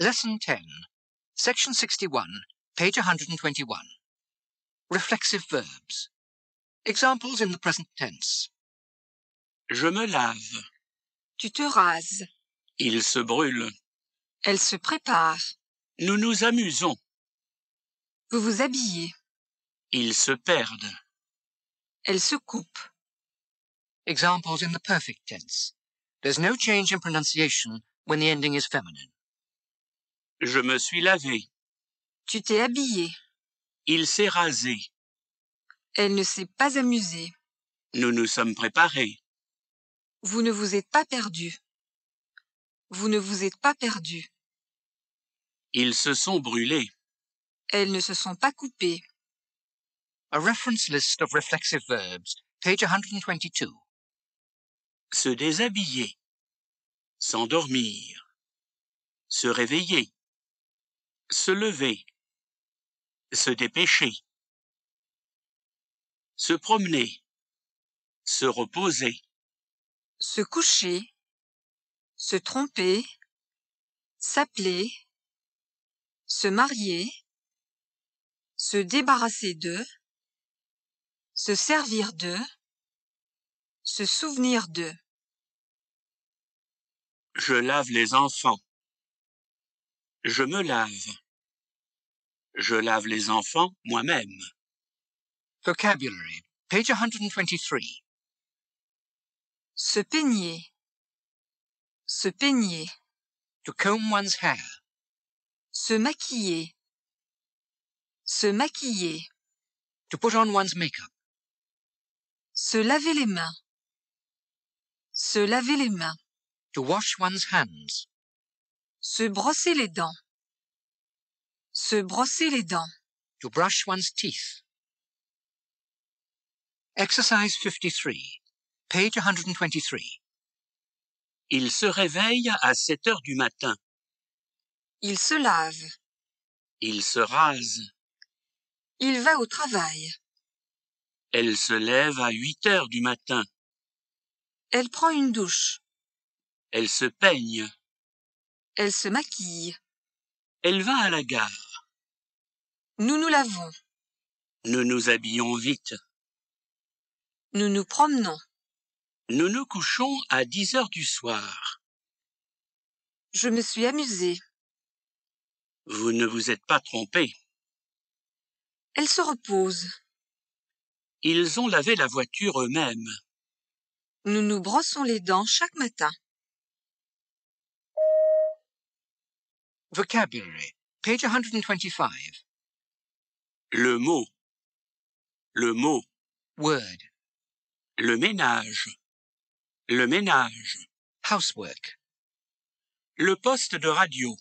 Lesson 10, Section 61, page 121. Reflexive verbs. Examples in the present tense. Je me lave. Tu te rases. Il se brûle. Elle se prépare. Nous nous amusons. Vous vous habillez. Ils se perdent. Elle se coupe. Examples in the perfect tense. There's no change in pronunciation when the ending is feminine. Je me suis lavé. Tu t'es habillé. Il s'est rasé. Elle ne s'est pas amusée. Nous nous sommes préparés. Vous ne vous êtes pas perdu. Vous ne vous êtes pas perdu. Ils se sont brûlés. Elles ne se sont pas coupées. A reference list of reflexive verbs, page 122. Se déshabiller. S'endormir. Se réveiller. Se lever. Se dépêcher. Se promener. Se reposer se coucher, se tromper, s'appeler, se marier, se débarrasser d'eux, se servir d'eux, se souvenir d'eux. Je lave les enfants. Je me lave. Je lave les enfants moi-même. Vocabulary, page 123. Se peigner. Se peigner. To comb one's hair. Se maquiller. Se maquiller. To put on one's makeup. Se laver les mains. Se laver les mains. To wash one's hands. Se brosser les dents. Se brosser les dents. To brush one's teeth. Exercise 53. Page 123. Il se réveille à 7 heures du matin. Il se lave. Il se rase. Il va au travail. Elle se lève à 8 heures du matin. Elle prend une douche. Elle se peigne. Elle se maquille. Elle va à la gare. Nous nous lavons. Nous nous habillons vite. Nous nous promenons. Nous nous couchons à dix heures du soir. Je me suis amusée. Vous ne vous êtes pas trompée. Elle se repose. Ils ont lavé la voiture eux-mêmes. Nous nous brossons les dents chaque matin. Vocabulary, page 125. Le mot. Le mot. Word. Le ménage le ménage, housework. Le poste de radio,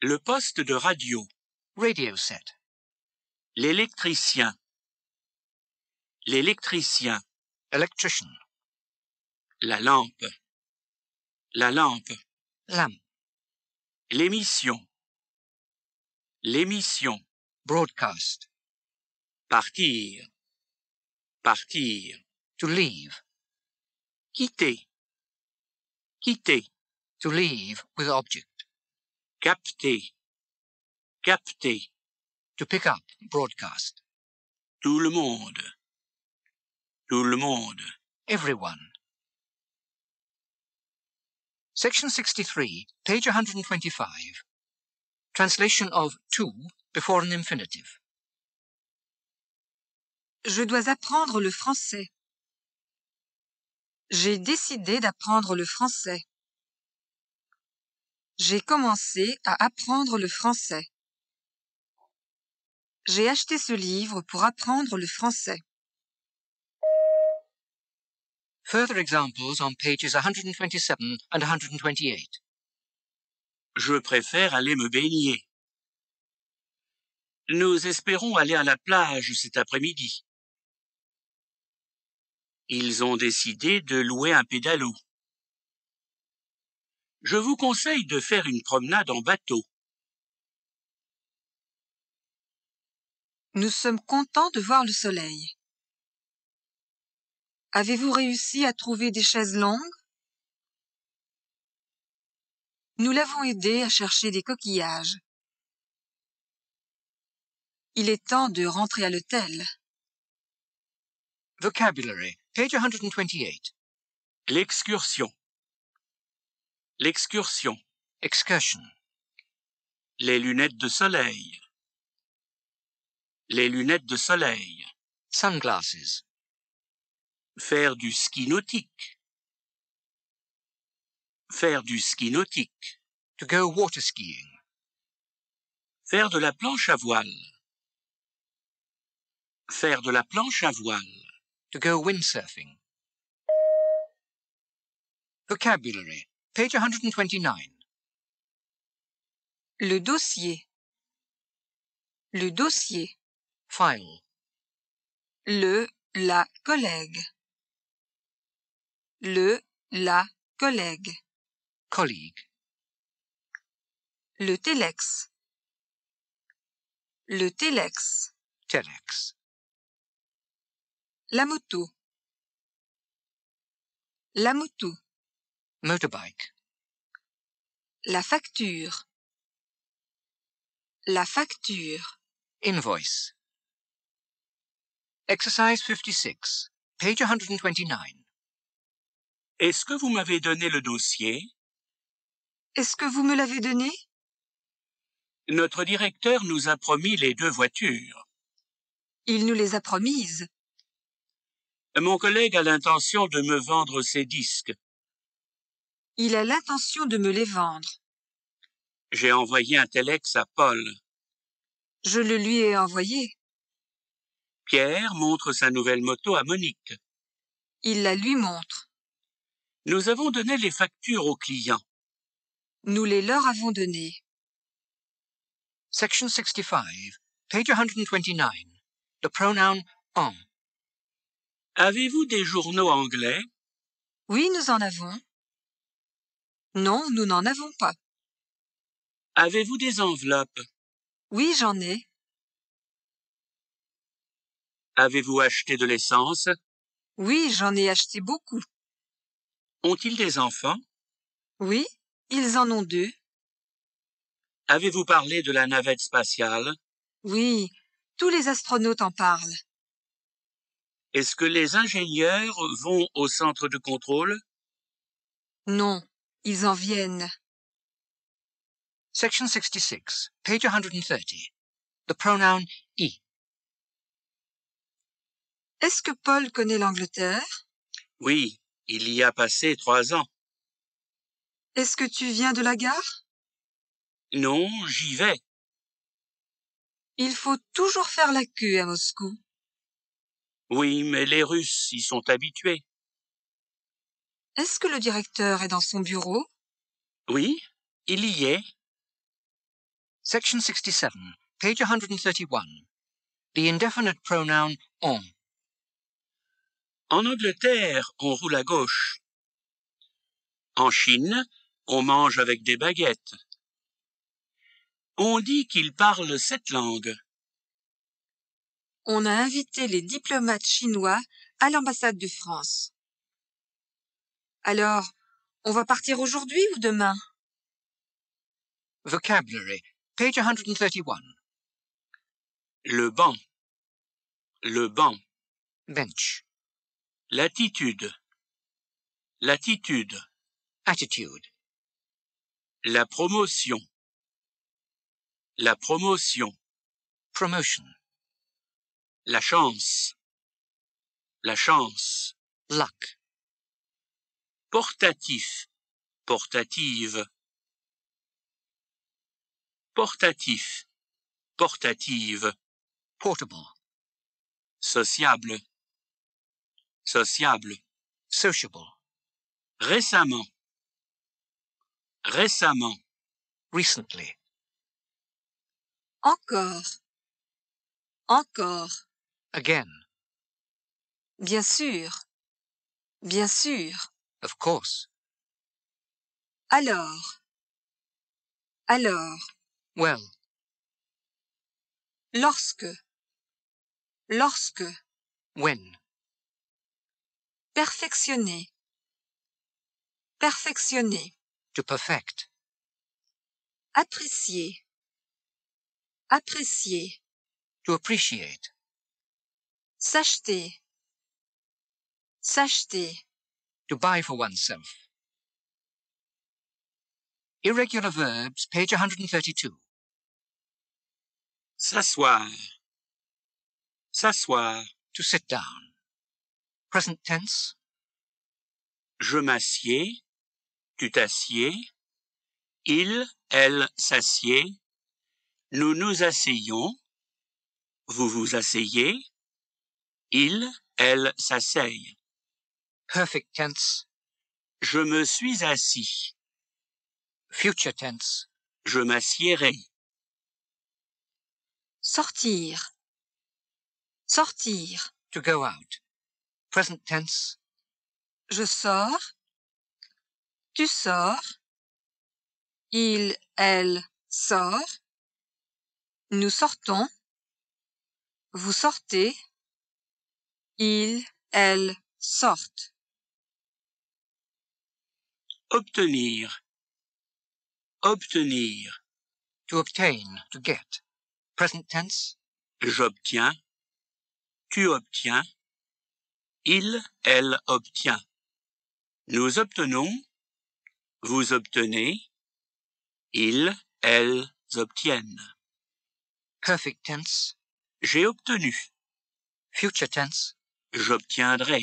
le poste de radio, radio set. L'électricien, l'électricien, electrician. La lampe, la lampe, lamp. L'émission, l'émission, broadcast. Partir, partir, to leave Quitter. Quitter. To leave with object. Capter. Capter. To pick up, broadcast. Tout le monde. Tout le monde. Everyone. Section 63, page 125. Translation of to before an infinitive. Je dois apprendre le français. J'ai décidé d'apprendre le français. J'ai commencé à apprendre le français. J'ai acheté ce livre pour apprendre le français. Further examples on pages 127 and 128. Je préfère aller me baigner. Nous espérons aller à la plage cet après-midi ils ont décidé de louer un pédalo. Je vous conseille de faire une promenade en bateau. Nous sommes contents de voir le soleil. Avez-vous réussi à trouver des chaises longues Nous l'avons aidé à chercher des coquillages. Il est temps de rentrer à l'hôtel. Vocabulary Page 128. L'excursion. L'excursion. Excursion. Les lunettes de soleil. Les lunettes de soleil. Sunglasses. Faire du ski nautique. Faire du ski nautique. To go water skiing. Faire de la planche à voile. Faire de la planche à voile. to go windsurfing. Vocabulary, page 129. Le dossier. Le dossier. File. Le, la collègue. Le, la collègue. Colleague. Le télex. Le télex. Telex. La moto. La moto. Motorbike. La facture. La facture. Invoice. Exercise 56, page 129. Est-ce que vous m'avez donné le dossier Est-ce que vous me l'avez donné Notre directeur nous a promis les deux voitures. Il nous les a promises. Euh, mon collègue a l'intention de me vendre ses disques. Il a l'intention de me les vendre. J'ai envoyé un téléx à Paul. Je le lui ai envoyé. Pierre montre sa nouvelle moto à Monique. Il la lui montre. Nous avons donné les factures aux clients. Nous les leur avons données. Section 65, page 129. The pronoun on. Avez-vous des journaux anglais Oui, nous en avons. Non, nous n'en avons pas. Avez-vous des enveloppes Oui, j'en ai. Avez-vous acheté de l'essence Oui, j'en ai acheté beaucoup. Ont-ils des enfants Oui, ils en ont deux. Avez-vous parlé de la navette spatiale Oui, tous les astronautes en parlent. Est-ce que les ingénieurs vont au centre de contrôle Non, ils en viennent. Section 66, page 130. The pronoun I. Est-ce que Paul connaît l'Angleterre Oui, il y a passé trois ans. Est-ce que tu viens de la gare Non, j'y vais. Il faut toujours faire la queue à Moscou. Oui, mais les Russes y sont habitués. Est-ce que le directeur est dans son bureau Oui, il y est. Section 67, page 131. The indefinite pronoun on. En Angleterre, on roule à gauche. En Chine, on mange avec des baguettes. On dit qu'ils parlent sept langues on a invité les diplomates chinois à l'ambassade de France. Alors, on va partir aujourd'hui ou demain? Vocabulary, page 131. Le banc. Le banc. Bench. L'attitude. L'attitude. Attitude. La promotion. La promotion. Promotion la chance, la chance, luck. Portatif, portative, portatif, portative, portable. Sociable, sociable, sociable. Récemment, récemment, recently. Encore, encore. Again. Bien sûr. Bien sûr. Of course. Alors. Alors. Well. Lorsque. Lorsque. When. Perfectionner. Perfectionner. To perfect. Apprécier. Apprécier. To appreciate. S'acheter. S'acheter. To buy for oneself. Irregular verbs, page 132. S'asseoir. S'asseoir. To sit down. Present tense. Je m'assieds. Tu t'assieds. Il, elle s'assied. Nous nous asseyons. Vous vous asseyez. Il, elle s'asseye. Perfect tense. Je me suis assis. Future tense. Je m'assiérai. Sortir. Sortir. To go out. Present tense. Je sors. Tu sors. Il, elle sort. Nous sortons. Vous sortez. Il, elle, sortent. Obtenir. Obtenir. To obtain, to get. Present tense. J'obtiens. Tu obtiens. Il, elle obtient. Nous obtenons. Vous obtenez. Ils, elles obtiennent. Perfect tense. J'ai obtenu. Future tense j'obtiendrai.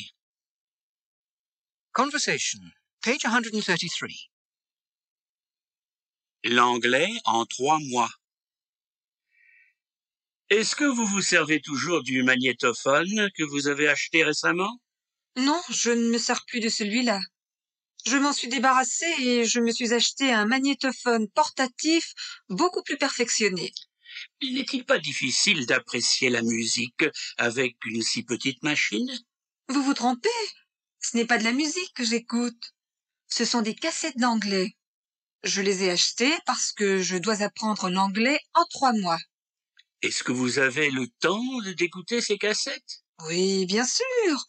Conversation, page 133. L'anglais en trois mois. Est-ce que vous vous servez toujours du magnétophone que vous avez acheté récemment Non, je ne me sers plus de celui-là. Je m'en suis débarrassé et je me suis acheté un magnétophone portatif beaucoup plus perfectionné. N'est-il pas difficile d'apprécier la musique avec une si petite machine Vous vous trompez Ce n'est pas de la musique que j'écoute. Ce sont des cassettes d'anglais. Je les ai achetées parce que je dois apprendre l'anglais en trois mois. Est-ce que vous avez le temps d'écouter ces cassettes Oui, bien sûr.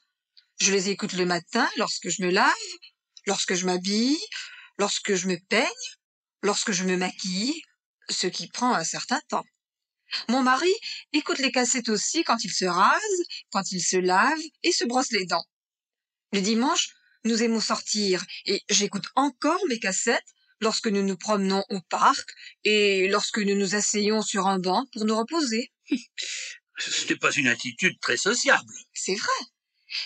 Je les écoute le matin lorsque je me lave, lorsque je m'habille, lorsque je me peigne, lorsque je me maquille, ce qui prend un certain temps. Mon mari écoute les cassettes aussi quand il se rase, quand il se lave et se brosse les dents. Le dimanche, nous aimons sortir et j'écoute encore mes cassettes lorsque nous nous promenons au parc et lorsque nous nous asseyons sur un banc pour nous reposer. Ce n'est pas une attitude très sociable. C'est vrai.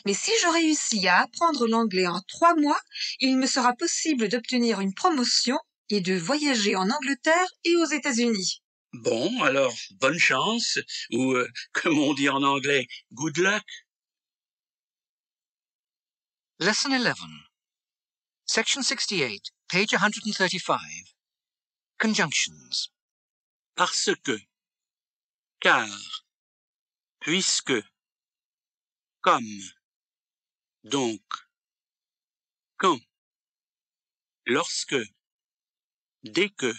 Mais si je réussis à apprendre l'anglais en trois mois, il me sera possible d'obtenir une promotion et de voyager en Angleterre et aux États-Unis. Bon, alors, bonne chance, ou euh, comme on dit en anglais, good luck. Lesson 11. Section 68, page 135. Conjunctions. Parce que, car, puisque, comme, donc, quand, lorsque, dès que,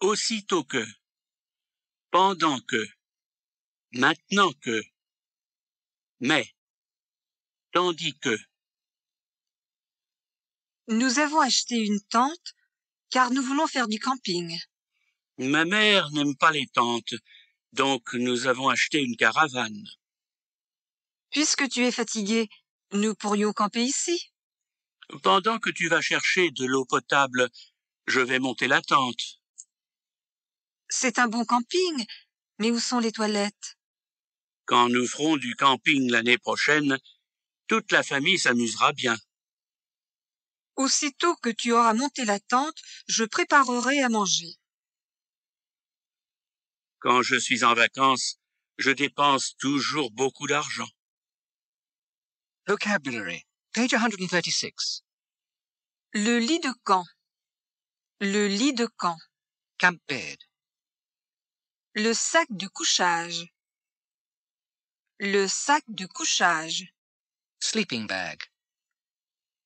aussitôt que, pendant que, maintenant que, mais, tandis que. Nous avons acheté une tente car nous voulons faire du camping. Ma mère n'aime pas les tentes, donc nous avons acheté une caravane. Puisque tu es fatigué, nous pourrions camper ici. Pendant que tu vas chercher de l'eau potable, je vais monter la tente. C'est un bon camping, mais où sont les toilettes Quand nous ferons du camping l'année prochaine, toute la famille s'amusera bien. Aussitôt que tu auras monté la tente, je préparerai à manger. Quand je suis en vacances, je dépense toujours beaucoup d'argent. Vocabulary, page Le lit de camp. Le lit de camp. Camp le sac du couchage. Le sac du couchage. Sleeping bag.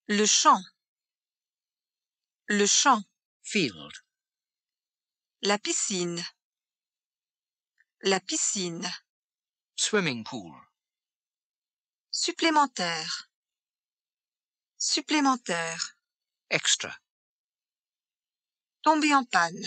Le champ. Le champ. Field. La piscine. La piscine. Swimming pool. Supplémentaire. Supplémentaire. Extra. Tomber en panne.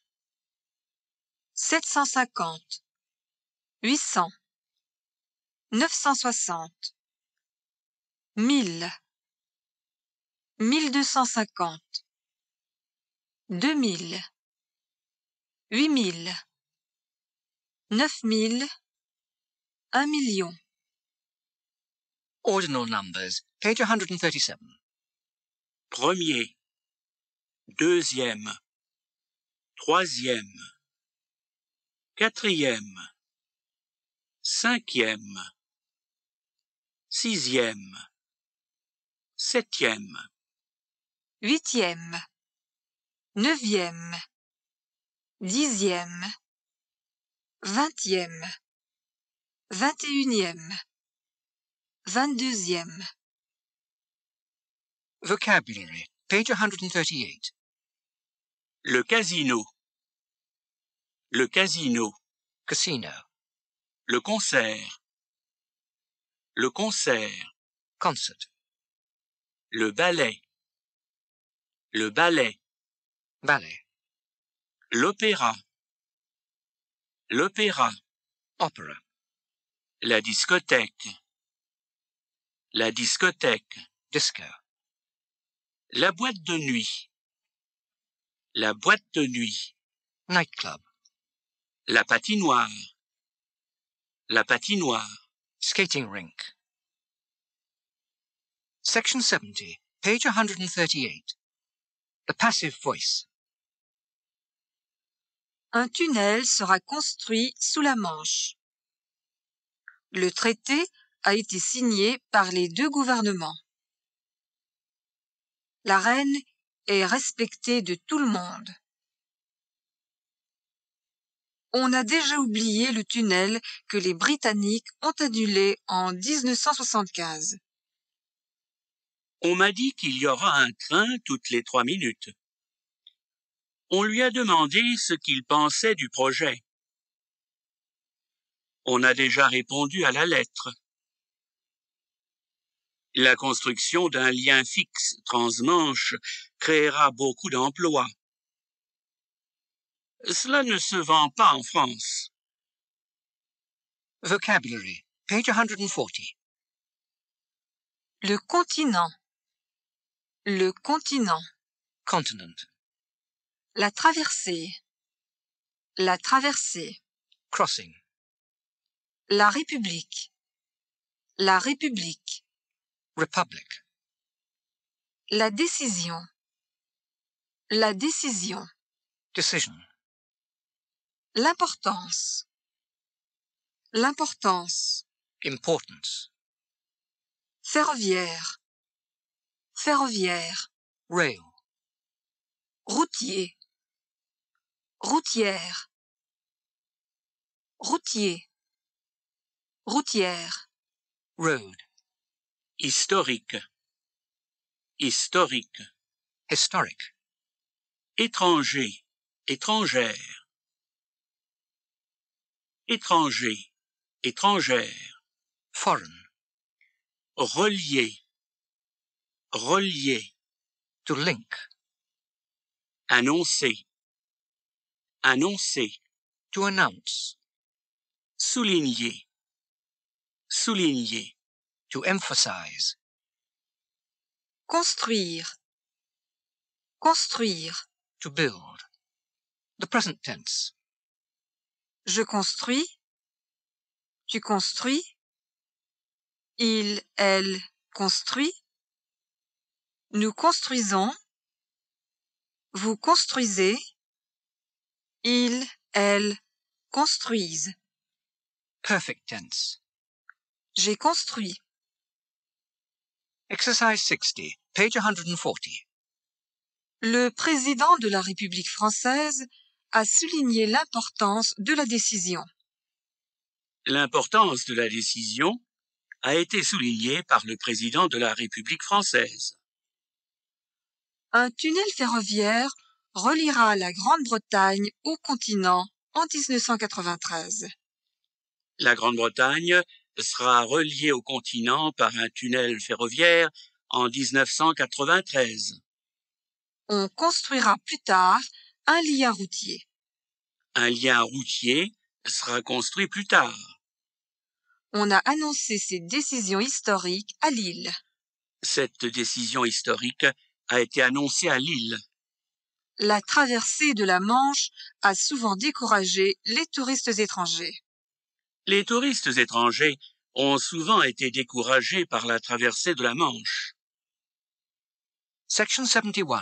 sept cent cinquante huit cents neuf cent soixante mille mille deux cent cinquante deux mille huit mille neuf mille un million Ordinal numbers, page thirty-seven. Premier, deuxième, troisième, quatrième, cinquième, sixième, septième, huitième, neuvième, dixième, vingtième, vingt et unième, vingt-deuxième. Vocabulary, page 138. Le casino le casino, casino, le concert, le concert, concert, le ballet, le ballet, ballet, l'opéra, l'opéra, opera, la discothèque, la discothèque, disco, la boîte de nuit, la boîte de nuit, nightclub, la patinoire. La patinoire. Skating rink. Section 70, page 138. The passive voice. Un tunnel sera construit sous la Manche. Le traité a été signé par les deux gouvernements. La reine est respectée de tout le monde on a déjà oublié le tunnel que les Britanniques ont annulé en 1975. On m'a dit qu'il y aura un train toutes les trois minutes. On lui a demandé ce qu'il pensait du projet. On a déjà répondu à la lettre. La construction d'un lien fixe transmanche créera beaucoup d'emplois. Cela ne se vend pas en France. Vocabulary, page 140. Le continent. Le continent. Continent. La traversée. La traversée. Crossing. La République. La République. Republic. La décision. La décision. Decision. L'importance. L'importance. Importance. Ferroviaire. Ferroviaire. Rail. Routier. Routière. Routier. Routière. Road. Historique. Historique. Historic. Étranger. Étrangère étranger, étrangère, foreign. Relier, relier, to link. Annoncer, annoncer, to announce. Souligner, souligner, to emphasize. Construire, construire, to build. The present tense. Je construis. Tu construis. Il, elle construit. Nous construisons. Vous construisez. Il, elle construisent. Perfect tense. J'ai construit. Exercise 60, page 140. Le président de la République française a souligné l'importance de la décision. L'importance de la décision a été soulignée par le président de la République française. Un tunnel ferroviaire reliera la Grande-Bretagne au continent en 1993. La Grande-Bretagne sera reliée au continent par un tunnel ferroviaire en 1993. On construira plus tard un lien routier. sera construit plus tard. On a annoncé ces décisions historiques à Lille. Cette décision historique a été annoncée à Lille. La traversée de la Manche a souvent découragé les touristes étrangers. Les touristes étrangers ont souvent été découragés par la traversée de la Manche. Section 71,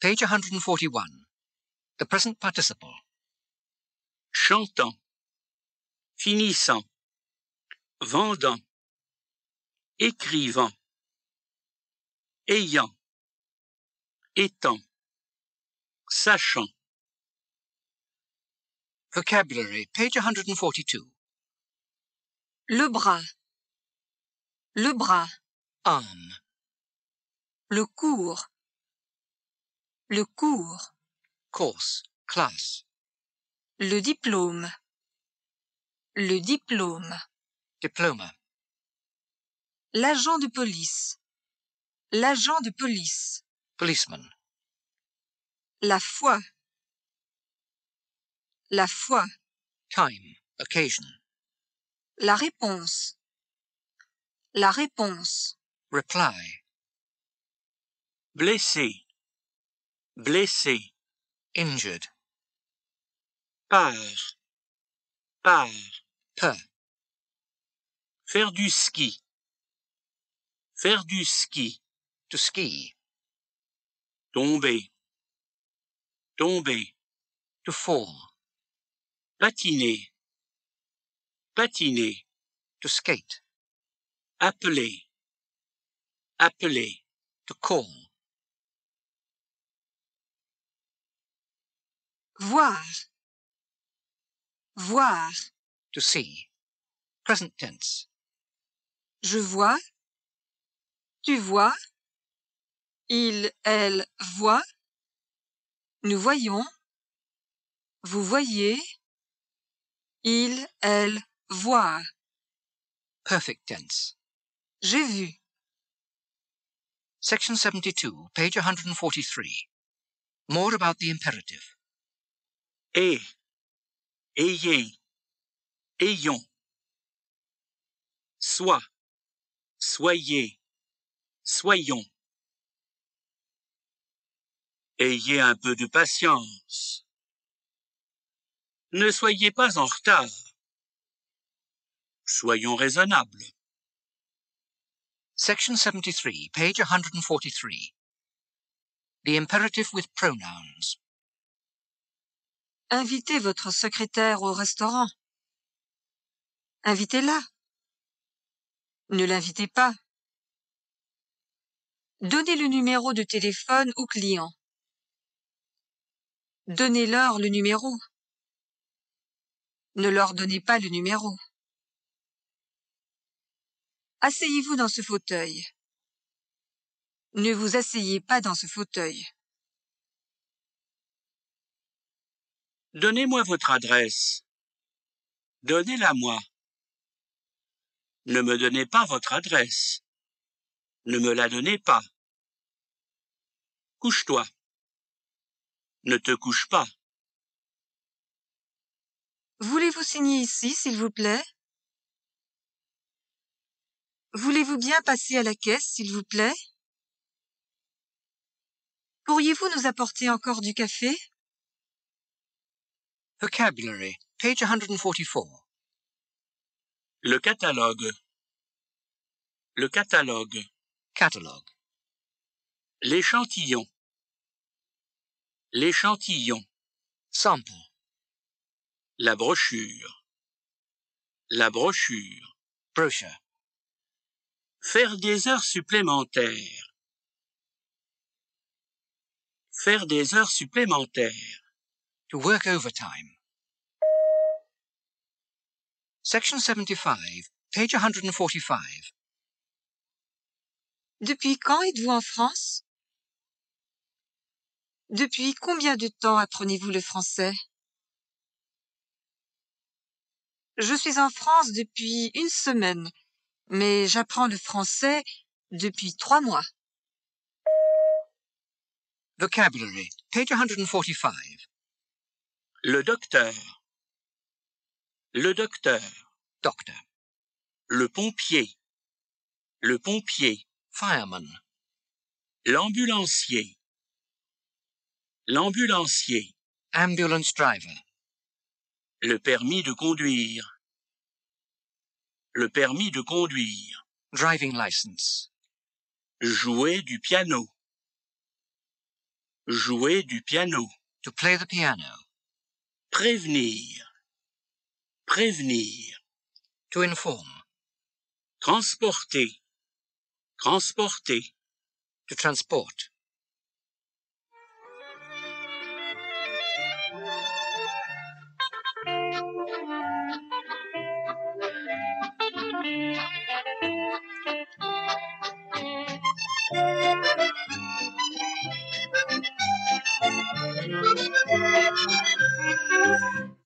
page 141. the present participle. Chantant, finissant, vendant, écrivant, ayant, étant, sachant. Vocabulary, page 142. Le bras, le bras, arm. Le cours, le cours. course, classe. Le diplôme. Le diplôme. Diplôme. L'agent de police. L'agent de police. Policeman. La foi. La foi. Time, occasion. La réponse. La réponse. Reply. Blessé. Blessé. injured. Par, par, peu. Faire du ski. Faire du ski. To ski. Tomber. Tomber. To fall. Patiner. Patiner. To skate. Appeler. Appeler. To call. Voir. Voir. To see. Present tense. Je vois. Tu vois. Il, elle voit. Nous voyons. Vous voyez. Il, elle voit. Perfect tense. J'ai vu. Section 72, page 143. More about the imperative. ayez, ayons, soit, soyez, soyons. Ayez un peu de patience. Ne soyez pas en retard. Soyons raisonnables. Section 73, page 143. The imperative with pronouns. Invitez votre secrétaire au restaurant. Invitez-la. Ne l'invitez pas. Donnez le numéro de téléphone au client. Donnez-leur le numéro. Ne leur donnez pas le numéro. Asseyez-vous dans ce fauteuil. Ne vous asseyez pas dans ce fauteuil. Donnez-moi votre adresse. Donnez-la-moi. Ne me donnez pas votre adresse. Ne me la donnez pas. Couche-toi. Ne te couche pas. Voulez-vous signer ici, s'il vous plaît Voulez-vous bien passer à la caisse, s'il vous plaît Pourriez-vous nous apporter encore du café Vocabulary, page 144. Le catalogue. Le catalogue. Catalogue. L'échantillon. L'échantillon. Sample. La brochure. La brochure. Brochure. Faire des heures supplémentaires. Faire des heures supplémentaires to work overtime. Section 75, page 145. Depuis quand êtes-vous en France Depuis combien de temps apprenez-vous le français Je suis en France depuis une semaine, mais j'apprends le français depuis trois mois. Vocabulary, page 145. Le docteur. Le docteur. docteur, Le pompier. Le pompier. Fireman. L'ambulancier. L'ambulancier. Ambulance driver. Le permis de conduire. Le permis de conduire. Driving license. Jouer du piano. Jouer du piano. To play the piano prévenir, prévenir, to inform, transporter, transporter, to transport. Thank you.